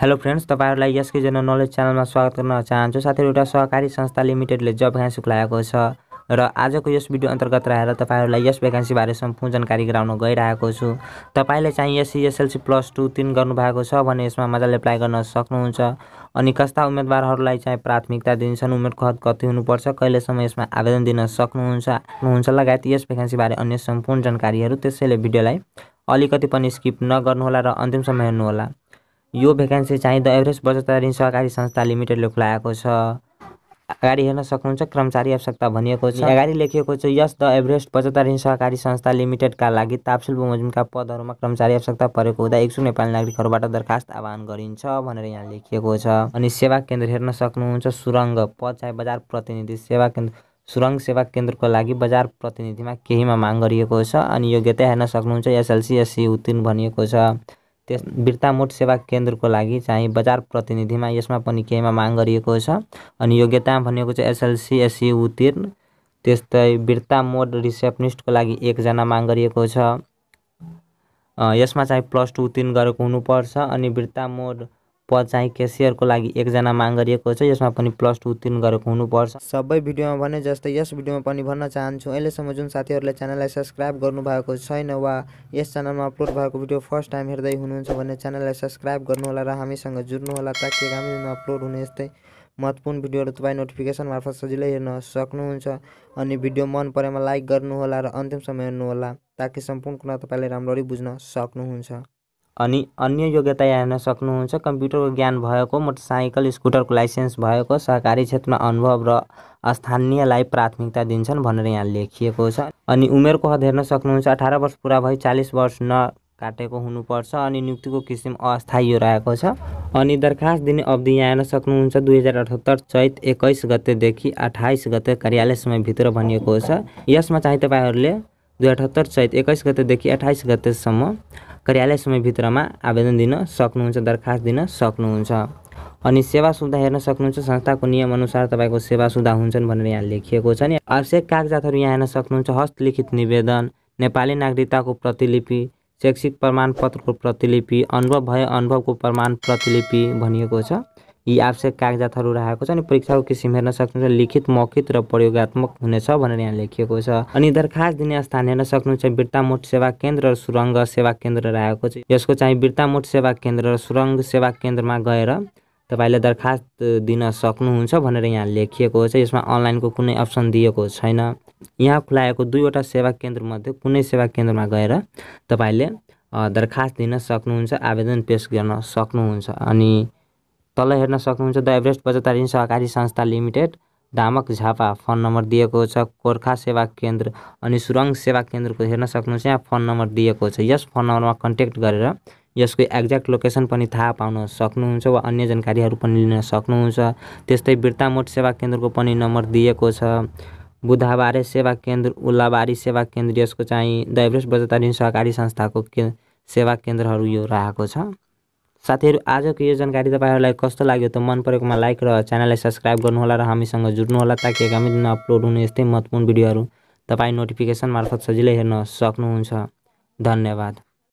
hello friends तपाईँहरूलाई यसकै जन नलेज च्यानलमा स्वागत गर्न चाहन्छु साथै एउटा सहकारी संस्था लिमिटेडले जब भ्यान्सी खुलाएको छ र आजको यस भिडियो अन्तर्गत रहेर तपाईँहरूलाई यस भ्याकेन्सीबारे सम्पूर्ण जानकारी गराउन गइरहेको छु तपाईँले चाहिँ एससी एसएलसी प्लस टू तिन गर्नुभएको छ भने यसमा मजाले एप्लाई गर्न सक्नुहुन्छ अनि कस्ता उम्मेदवारहरूलाई चाहिँ प्राथमिकता दिन्छन् उमेरको हद कति हुनुपर्छ कहिलेसम्म यसमा आवेदन दिन सक्नुहुन्छ हुन्छ लगायत यस भ्याकेन्सीबारे अन्य सम्पूर्ण जानकारीहरू त्यसैले भिडियोलाई अलिकति पनि स्किप नगर्नुहोला र अन्तिमसम्म हेर्नुहोला यो भ्याकेन्सी चाहिँ द एभरेस्ट बचत सहकारी संस्था लिमिटेडले खुलाएको छ अगाडि हेर्न सक्नुहुन्छ कर्मचारी आवश्यकता भनिएको छ अगाडि लेखिएको छ यस द एभरेस्ट बचत ऋण सहकारी संस्था लिमिटेडका लागि तापसिल बमोजिमका पदहरूमा कर्मचारी आवश्यकता परेको हुँदा एक सौ नेपाली नागरिकहरूबाट दरखास्त आह्वान गरिन्छ भनेर यहाँ लेखिएको छ अनि सेवा केन्द्र हेर्न सक्नुहुन्छ सुरङ्ग पद चाहे बजार प्रतिनिधि सेवा केन्द्र सुरङ सेवा केन्द्रको लागि बजार प्रतिनिधिमा केहीमा माग गरिएको छ अनि योग्यता हेर्न सक्नुहुन्छ एसएलसी एससी उत्तीर्ण भनिएको छ त्यस बिर्तामोट सेवा केन्द्रको लागि चाहिँ बजार प्रतिनिधिमा यसमा पनि केहीमा माग गरिएको छ अनि योग्यता भनेको चाहिँ एसएलसी एससी उत्तीर्ण त्यस्तै मोड रिसेप्सनिस्टको लागि एकजना माग गरिएको छ यसमा चाहिँ प्लस टू उत्तीर्ण गरेको हुनुपर्छ अनि मोड पद चाहिँ केसियरको लागि एकजना माग गरिएको छ यसमा पनि प्लस टू उत्तीर्ण गरेको हुनुपर्छ सबै भिडियोमा भने जस्तै यस भिडियोमा पनि भन्न चाहन्छु अहिलेसम्म जुन साथीहरूले च्यानललाई सब्सक्राइब गर्नुभएको छैन वा यस च्यानलमा अपलोड भएको भिडियो फर्स्ट टाइम हेर्दै हुनुहुन्छ भने च्यानललाई सब्सक्राइब गर्नुहोला र हामीसँग जुड्नुहोला ताकि आगामी दिनमा अपलोड हुने यस्तै महत्त्वपूर्ण भिडियोहरू तपाईँ नोटिफिकेसन मार्फत सजिलै हेर्न सक्नुहुन्छ अनि भिडियो मन परेमा लाइक गर्नुहोला र अन्तिम समय हेर्नुहोला ताकि सम्पूर्ण कुरा तपाईँले राम्ररी बुझ्न सक्नुहुन्छ अनि अन्य योग्यता हेर्न सक्नुहुन्छ कम्प्युटरको ज्ञान भएको मोटरसाइकल स्कुटरको लाइसेन्स भएको सहकारी क्षेत्रमा अनुभव र स्थानीयलाई प्राथमिकता दिन्छन् भनेर यहाँ लेखिएको छ अनि उमेरको हद हेर्न सक्नुहुन्छ अठार वर्ष पुरा भई चालिस वर्ष न काटेको हुनुपर्छ अनि नियुक्तिको किसिम अस्थायी रहेको छ अनि दरखास्त दिने अवधि यहाँ हेर्न सक्नुहुन्छ दुई हजार अठहत्तर चैत एक्काइस गतेदेखि अठाइस गते कार्यालय समयभित्र भनिएको छ यसमा चाहिँ तपाईँहरूले दुई अठहत्तर चैत एक्काइस गतेदेखि अठाइस गतेसम्म कार्यालय समयभित्रमा आवेदन दिन सक्नुहुन्छ दरखास्त दिन सक्नुहुन्छ अनि सेवा सुविधा हेर्न सक्नुहुन्छ संस्थाको नियमअनुसार तपाईँको सेवा सुविधा हुन्छन् भनेर यहाँ लेखिएको छ नि आवश्यक कागजातहरू यहाँ हेर्न सक्नुहुन्छ हस्तलिखित निवेदन नेपाली नागरिकताको प्रतिलिपि शैक्षिक प्रमाणपत्रको प्रतिलिपि अनुभव भए अनुभवको प्रमाण प्रतिलिपि भनिएको छ यी आवश्यक कागजातहरू राखेको छ अनि परीक्षाको किसिम हेर्न सक्नुहुन्छ लिखित मौखिक र प्रयोगत्मक हुनेछ भनेर यहाँ लेखिएको छ अनि दरखास्त दिने स्थान हेर्न सक्नुहुन्छ बिर्तामोट सेवा केन्द्र र सुरङ्ग सेवा केन्द्र रहेको छ यसको चाहिँ बिर्तामोट सेवा केन्द्र र सुरङ्ग सेवा केन्द्रमा गएर तपाईँले दरखास्त दिन सक्नुहुन्छ भनेर यहाँ लेखिएको छ यसमा अनलाइनको कुनै अप्सन दिएको छैन यहाँ खुलाएको दुईवटा सेवा केन्द्रमध्ये कुनै सेवा केन्द्रमा गएर तपाईँले दरखास्त दिन सक्नुहुन्छ आवेदन पेस गर्न सक्नुहुन्छ अनि तल हेर्न सक्नुहुन्छ द एभरेस्ट ऋण सहकारी संस्था limited Damak Jhapa phone number दिएको छ गोर्खा सेवा केन्द्र अनि सुरङ सेवा केन्द्रको हेर्न सक्नुहुन्छ यहाँ फोन नम्बर दिएको छ यस फोन नम्बरमा कन्ट्याक्ट गरेर यसको एक्ज्याक्ट लोकेसन पनि थाहा पाउन सक्नुहुन्छ वा अन्य जानकारीहरू पनि लिन सक्नुहुन्छ त्यस्तै बिर्तामोट सेवा केन्द्रको पनि नम्बर दिएको छ बुधाबारे सेवा केन्द्र उल्लाबारी सेवा केन्द्र यसको चाहिँ द एभरेस्ट ऋण सहकारी संस्थाको के सेवा केन्द्रहरू यो रहेको छ साथीहरू आजको यो जानकारी तपाईँहरूलाई कस्तो लाग्यो त मन परेकोमा लाइक र च्यानललाई सब्सक्राइब गर्नुहोला र हामीसँग जुट्नुहोला ताकि आगामी दिन अपलोड हुने यस्तै महत्त्वपूर्ण भिडियोहरू तपाईँ नोटिफिकेसन मार्फत सजिलै हेर्न सक्नुहुन्छ धन्यवाद